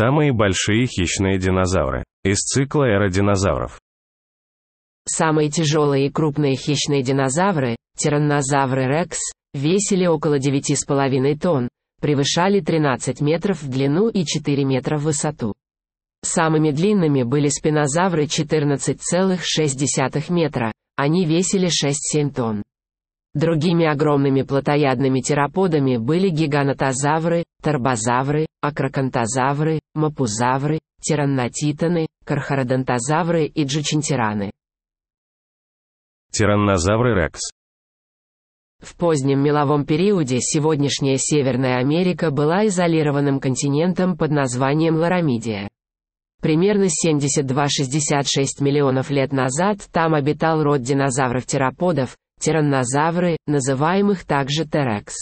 Самые большие хищные динозавры. Из цикла эра динозавров. Самые тяжелые и крупные хищные динозавры, тираннозавры Рекс, весили около 9,5 тонн, превышали 13 метров в длину и 4 метра в высоту. Самыми длинными были спинозавры 14,6 метра, они весили 6-7 тонн. Другими огромными плотоядными тероподами были гиганотозавры, торбозавры, акрокантозавры, мапузавры, тираннотитаны, кархародонтозавры и джучинтираны. Тираннозавры рекс в позднем меловом периоде сегодняшняя Северная Америка была изолированным континентом под названием Ларамидия. Примерно 72-66 миллионов лет назад там обитал род динозавров-тероподов, тираннозавры, называемых также терекс.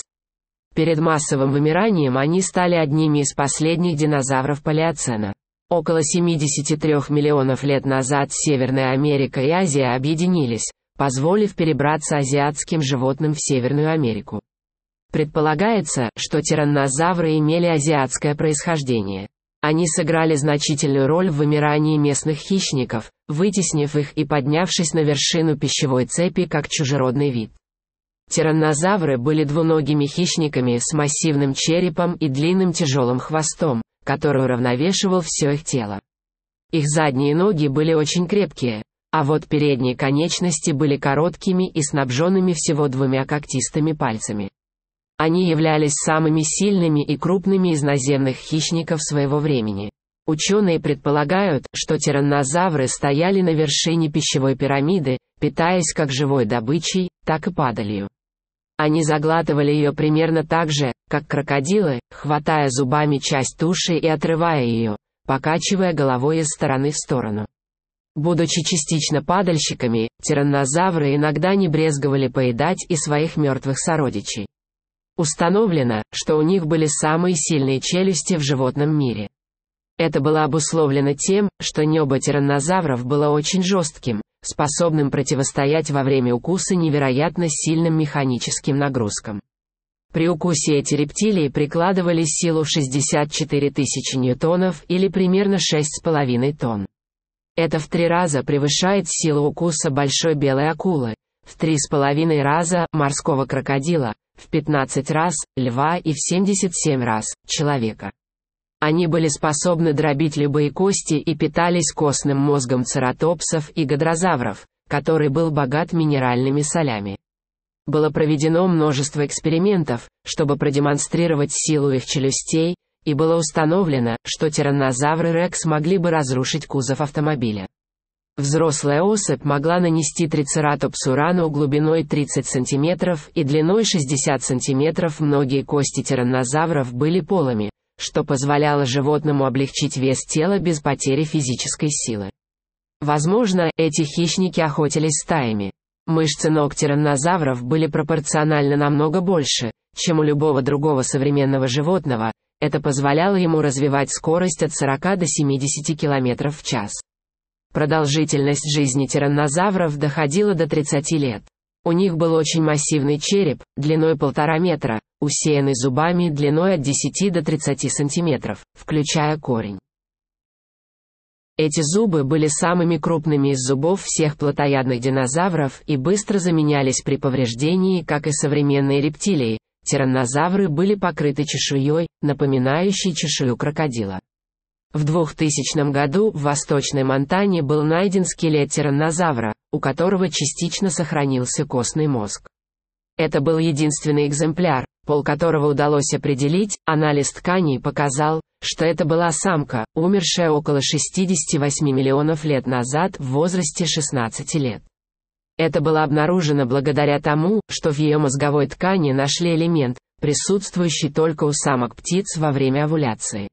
Перед массовым вымиранием они стали одними из последних динозавров Палеоцена. Около 73 миллионов лет назад Северная Америка и Азия объединились, позволив перебраться азиатским животным в Северную Америку. Предполагается, что тираннозавры имели азиатское происхождение. Они сыграли значительную роль в вымирании местных хищников, вытеснив их и поднявшись на вершину пищевой цепи как чужеродный вид. Тираннозавры были двуногими хищниками с массивным черепом и длинным тяжелым хвостом, который уравновешивал все их тело. Их задние ноги были очень крепкие, а вот передние конечности были короткими и снабженными всего двумя когтистыми пальцами. Они являлись самыми сильными и крупными из наземных хищников своего времени. Ученые предполагают, что тираннозавры стояли на вершине пищевой пирамиды, питаясь как живой добычей, так и падалью. Они заглатывали ее примерно так же, как крокодилы, хватая зубами часть туши и отрывая ее, покачивая головой из стороны в сторону. Будучи частично падальщиками, тираннозавры иногда не брезговали поедать и своих мертвых сородичей. Установлено, что у них были самые сильные челюсти в животном мире. Это было обусловлено тем, что небо тираннозавров было очень жестким, способным противостоять во время укуса невероятно сильным механическим нагрузкам. При укусе эти рептилии прикладывали силу 64 тысячи ньютонов или примерно 6,5 тонн. Это в три раза превышает силу укуса большой белой акулы, в три с половиной раза морского крокодила, в 15 раз, льва и в 77 раз, человека. Они были способны дробить любые кости и питались костным мозгом цератопсов и гадрозавров, который был богат минеральными солями. Было проведено множество экспериментов, чтобы продемонстрировать силу их челюстей, и было установлено, что тираннозавры Рекс могли бы разрушить кузов автомобиля. Взрослая особь могла нанести трицератопсу рану глубиной 30 см и длиной 60 см. Многие кости тираннозавров были полыми, что позволяло животному облегчить вес тела без потери физической силы. Возможно, эти хищники охотились стаями. Мышцы ног тираннозавров были пропорционально намного больше, чем у любого другого современного животного, это позволяло ему развивать скорость от 40 до 70 км в час. Продолжительность жизни тираннозавров доходила до 30 лет. У них был очень массивный череп, длиной полтора метра, усеянный зубами длиной от 10 до 30 сантиметров, включая корень. Эти зубы были самыми крупными из зубов всех плотоядных динозавров и быстро заменялись при повреждении, как и современные рептилии. Тираннозавры были покрыты чешуей, напоминающей чешую крокодила. В 2000 году в Восточной Монтане был найден скелет тираннозавра, у которого частично сохранился костный мозг. Это был единственный экземпляр, пол которого удалось определить, анализ тканей показал, что это была самка, умершая около 68 миллионов лет назад в возрасте 16 лет. Это было обнаружено благодаря тому, что в ее мозговой ткани нашли элемент, присутствующий только у самок птиц во время овуляции.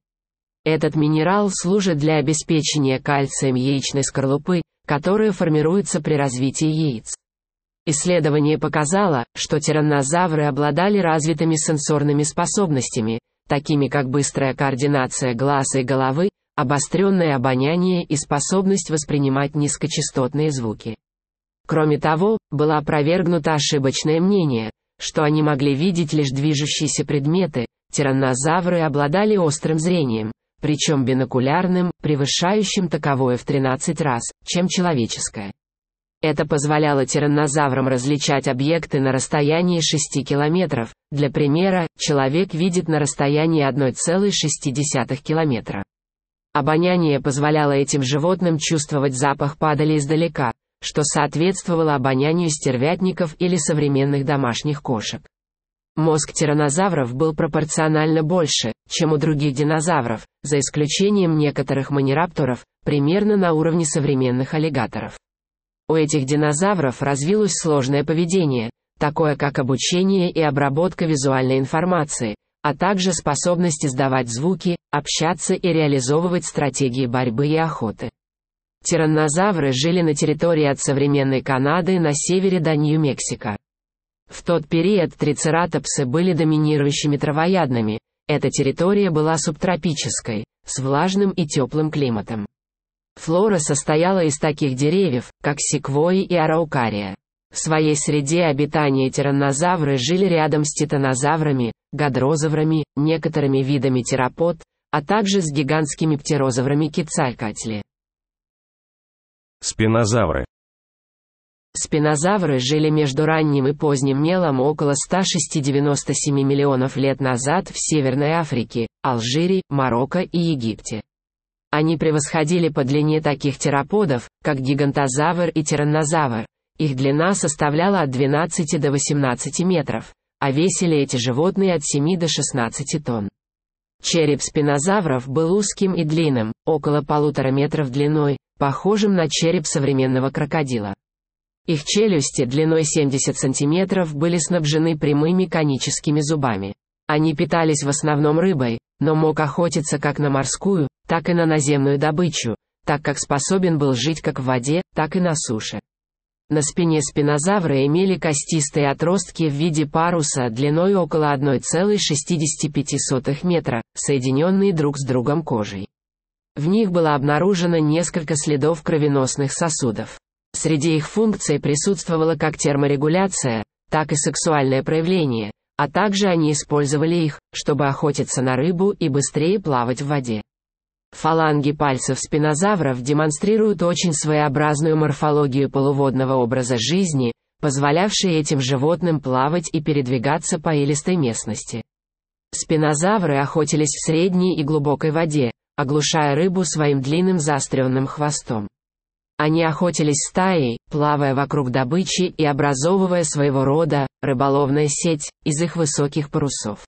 Этот минерал служит для обеспечения кальцием яичной скорлупы, которая формируется при развитии яиц. Исследование показало, что тираннозавры обладали развитыми сенсорными способностями, такими как быстрая координация глаз и головы, обостренное обоняние и способность воспринимать низкочастотные звуки. Кроме того, было опровергнуто ошибочное мнение, что они могли видеть лишь движущиеся предметы, тираннозавры обладали острым зрением, причем бинокулярным, превышающим таковое в 13 раз, чем человеческое. Это позволяло тираннозаврам различать объекты на расстоянии 6 километров, для примера, человек видит на расстоянии 1,6 километра. Обоняние позволяло этим животным чувствовать запах падали издалека, что соответствовало обонянию стервятников или современных домашних кошек. Мозг тираннозавров был пропорционально больше, чем у других динозавров, за исключением некоторых манирапторов, примерно на уровне современных аллигаторов. У этих динозавров развилось сложное поведение, такое как обучение и обработка визуальной информации, а также способность издавать звуки, общаться и реализовывать стратегии борьбы и охоты. Тираннозавры жили на территории от современной Канады на севере до Нью-Мексико. В тот период трицератопсы были доминирующими травоядными, эта территория была субтропической, с влажным и теплым климатом. Флора состояла из таких деревьев, как секвои и араукария. В своей среде обитания тираннозавры жили рядом с титанозаврами, гадрозаврами, некоторыми видами терапод, а также с гигантскими птерозаврами кицалькатли. Спинозавры Спинозавры жили между ранним и поздним мелом около 160-97 миллионов лет назад в Северной Африке, Алжире, Марокко и Египте. Они превосходили по длине таких тероподов, как гигантозавр и тираннозавр. Их длина составляла от 12 до 18 метров, а весили эти животные от 7 до 16 тонн. Череп спинозавров был узким и длинным, около полутора метров длиной, похожим на череп современного крокодила. Их челюсти длиной 70 сантиметров были снабжены прямыми коническими зубами. Они питались в основном рыбой, но мог охотиться как на морскую, так и на наземную добычу, так как способен был жить как в воде, так и на суше. На спине спинозавра имели костистые отростки в виде паруса длиной около 1,65 метра, соединенные друг с другом кожей. В них было обнаружено несколько следов кровеносных сосудов среди их функций присутствовала как терморегуляция, так и сексуальное проявление, а также они использовали их, чтобы охотиться на рыбу и быстрее плавать в воде. Фаланги пальцев спинозавров демонстрируют очень своеобразную морфологию полуводного образа жизни, позволявшей этим животным плавать и передвигаться по илистой местности. Спинозавры охотились в средней и глубокой воде, оглушая рыбу своим длинным заостренным хвостом. Они охотились стаей, плавая вокруг добычи и образовывая своего рода рыболовная сеть из их высоких парусов.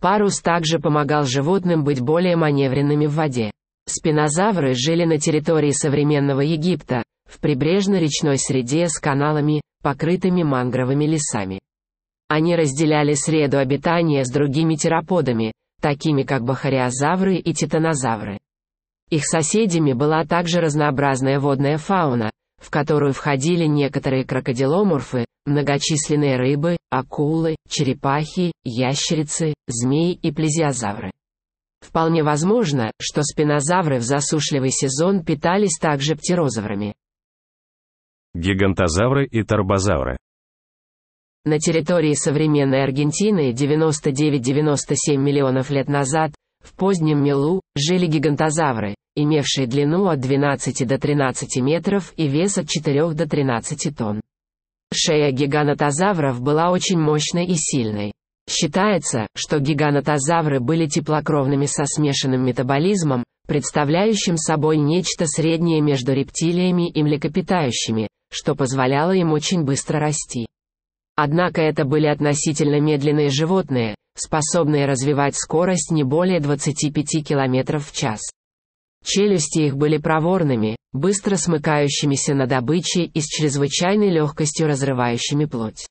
Парус также помогал животным быть более маневренными в воде. Спинозавры жили на территории современного Египта, в прибрежно-речной среде с каналами, покрытыми мангровыми лесами. Они разделяли среду обитания с другими тераподами, такими как бахариозавры и титанозавры. Их соседями была также разнообразная водная фауна, в которую входили некоторые крокодиломорфы, многочисленные рыбы, акулы, черепахи, ящерицы, змеи и плезиозавры. Вполне возможно, что спинозавры в засушливый сезон питались также птерозаврами. Гигантозавры и торбозавры на территории современной Аргентины 99-97 миллионов лет назад в позднем Милу жили гигантозавры, имевшие длину от 12 до 13 метров и вес от 4 до 13 тонн. Шея гигантозавров была очень мощной и сильной. Считается, что гигантозавры были теплокровными со смешанным метаболизмом, представляющим собой нечто среднее между рептилиями и млекопитающими, что позволяло им очень быстро расти. Однако это были относительно медленные животные, способные развивать скорость не более 25 км в час. Челюсти их были проворными, быстро смыкающимися на добыче и с чрезвычайной легкостью разрывающими плоть.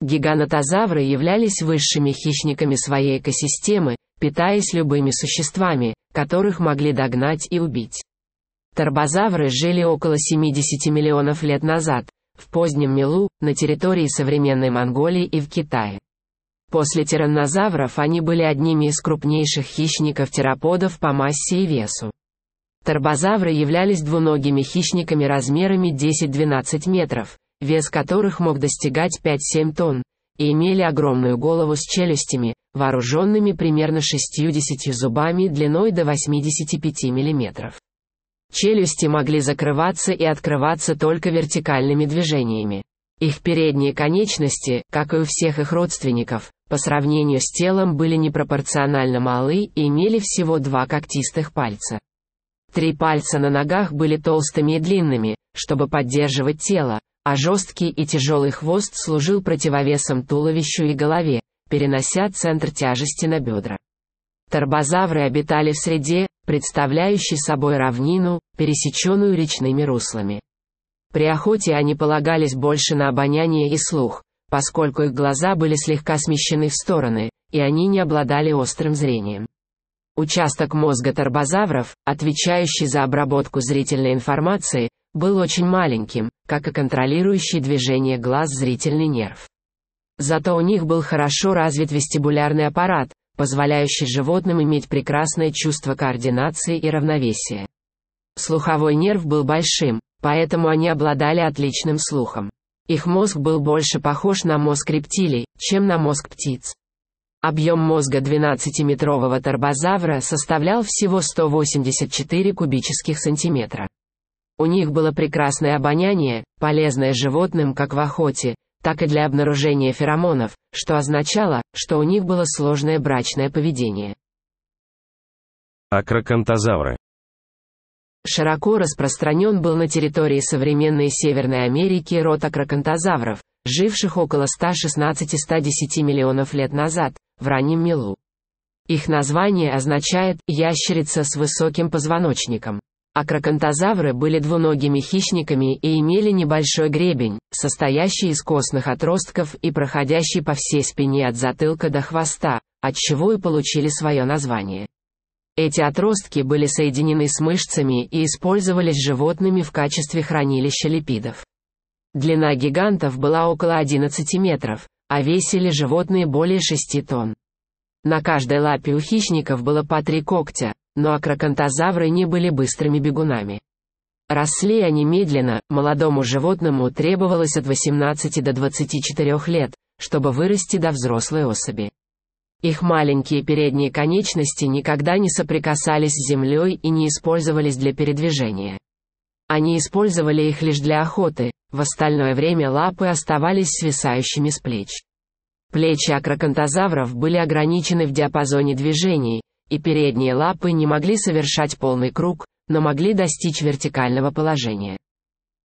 Гиганотозавры являлись высшими хищниками своей экосистемы, питаясь любыми существами, которых могли догнать и убить. Торбозавры жили около 70 миллионов лет назад, в позднем Милу, на территории современной Монголии и в Китае. После тираннозавров они были одними из крупнейших хищников-тераподов по массе и весу. Торбозавры являлись двуногими хищниками размерами 10-12 метров, вес которых мог достигать 5-7 тонн, и имели огромную голову с челюстями, вооруженными примерно 60 зубами длиной до 85 мм. Челюсти могли закрываться и открываться только вертикальными движениями. Их передние конечности, как и у всех их родственников, по сравнению с телом были непропорционально малы и имели всего два когтистых пальца. Три пальца на ногах были толстыми и длинными, чтобы поддерживать тело, а жесткий и тяжелый хвост служил противовесом туловищу и голове, перенося центр тяжести на бедра. Торбозавры обитали в среде, представляющей собой равнину, пересеченную речными руслами. При охоте они полагались больше на обоняние и слух, поскольку их глаза были слегка смещены в стороны, и они не обладали острым зрением. Участок мозга торбозавров, отвечающий за обработку зрительной информации, был очень маленьким, как и контролирующий движение глаз зрительный нерв. Зато у них был хорошо развит вестибулярный аппарат, позволяющий животным иметь прекрасное чувство координации и равновесия. Слуховой нерв был большим, поэтому они обладали отличным слухом. Их мозг был больше похож на мозг рептилий, чем на мозг птиц. Объем мозга 12-метрового торбозавра составлял всего 184 кубических сантиметра. У них было прекрасное обоняние, полезное животным как в охоте, так и для обнаружения феромонов, что означало, что у них было сложное брачное поведение. Акрокантозавры Широко распространен был на территории современной Северной Америки род акрокантозавров, живших около 116-110 миллионов лет назад, в раннем Милу. Их название означает «ящерица с высоким позвоночником». Акрокантозавры были двуногими хищниками и имели небольшой гребень, состоящий из костных отростков и проходящий по всей спине от затылка до хвоста, от чего и получили свое название. Эти отростки были соединены с мышцами и использовались животными в качестве хранилища липидов. Длина гигантов была около 11 метров, а весили животные более 6 тонн. На каждой лапе у хищников было по три когтя, но акрокантозавры не были быстрыми бегунами. Росли они медленно, молодому животному требовалось от 18 до 24 лет, чтобы вырасти до взрослой особи. Их маленькие передние конечности никогда не соприкасались с землей и не использовались для передвижения. Они использовали их лишь для охоты, в остальное время лапы оставались свисающими с плеч. Плечи акроконтозавров были ограничены в диапазоне движений, и передние лапы не могли совершать полный круг, но могли достичь вертикального положения.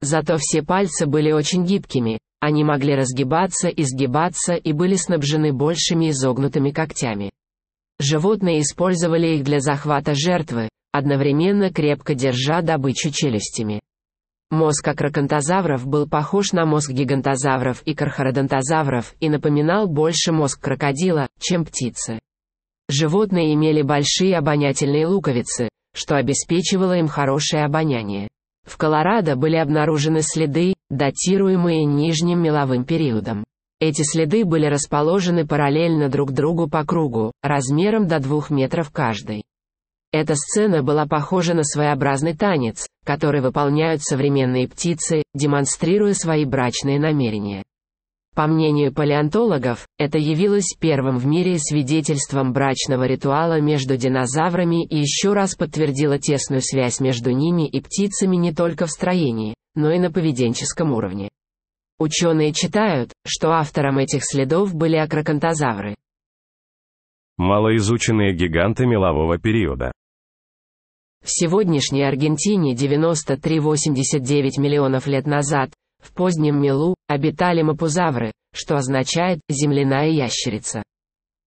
Зато все пальцы были очень гибкими, они могли разгибаться и сгибаться и были снабжены большими изогнутыми когтями. Животные использовали их для захвата жертвы, одновременно крепко держа добычу челюстями. Мозг акроконтозавров был похож на мозг гигантозавров и кархародонтозавров и напоминал больше мозг крокодила, чем птицы. Животные имели большие обонятельные луковицы, что обеспечивало им хорошее обоняние. В Колорадо были обнаружены следы, датируемые нижним меловым периодом. Эти следы были расположены параллельно друг другу по кругу, размером до двух метров каждый. Эта сцена была похожа на своеобразный танец, который выполняют современные птицы, демонстрируя свои брачные намерения. По мнению палеонтологов, это явилось первым в мире свидетельством брачного ритуала между динозаврами и еще раз подтвердило тесную связь между ними и птицами не только в строении, но и на поведенческом уровне. Ученые читают, что автором этих следов были акрокантозавры. Малоизученные гиганты мелового периода. В сегодняшней Аргентине 93-89 миллионов лет назад, в позднем Милу, обитали мапузавры, что означает «земляная ящерица».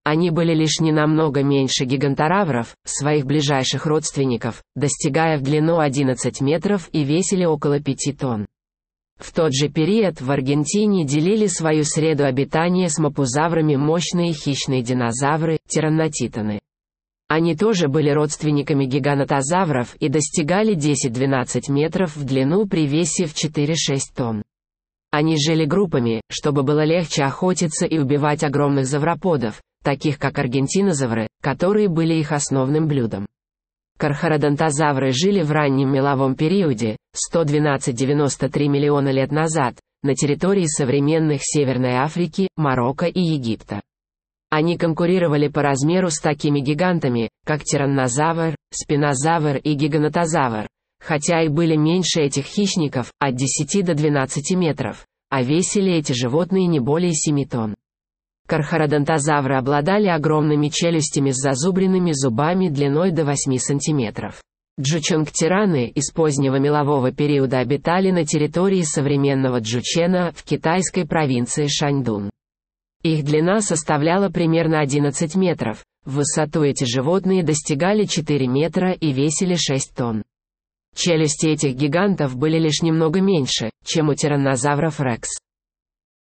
Они были лишь не намного меньше гиганторавров, своих ближайших родственников, достигая в длину 11 метров и весили около 5 тонн. В тот же период в Аргентине делили свою среду обитания с мапузаврами мощные хищные динозавры, тираннотитаны. Они тоже были родственниками гиганотозавров и достигали 10-12 метров в длину при весе в 4-6 тонн. Они жили группами, чтобы было легче охотиться и убивать огромных завроподов, таких как аргентинозавры, которые были их основным блюдом. Кархародонтозавры жили в раннем меловом периоде, 112-93 миллиона лет назад, на территории современных Северной Африки, Марокко и Египта. Они конкурировали по размеру с такими гигантами, как тираннозавр, спинозавр и гигантозавр, хотя и были меньше этих хищников, от 10 до 12 метров, а весили эти животные не более 7 тонн. Кархародонтозавры обладали огромными челюстями с зазубренными зубами длиной до 8 сантиметров. Джучонгтираны из позднего мелового периода обитали на территории современного Джучена в китайской провинции Шаньдун. Их длина составляла примерно 11 метров, в высоту эти животные достигали 4 метра и весили 6 тонн. Челюсти этих гигантов были лишь немного меньше, чем у тираннозавров Рекс.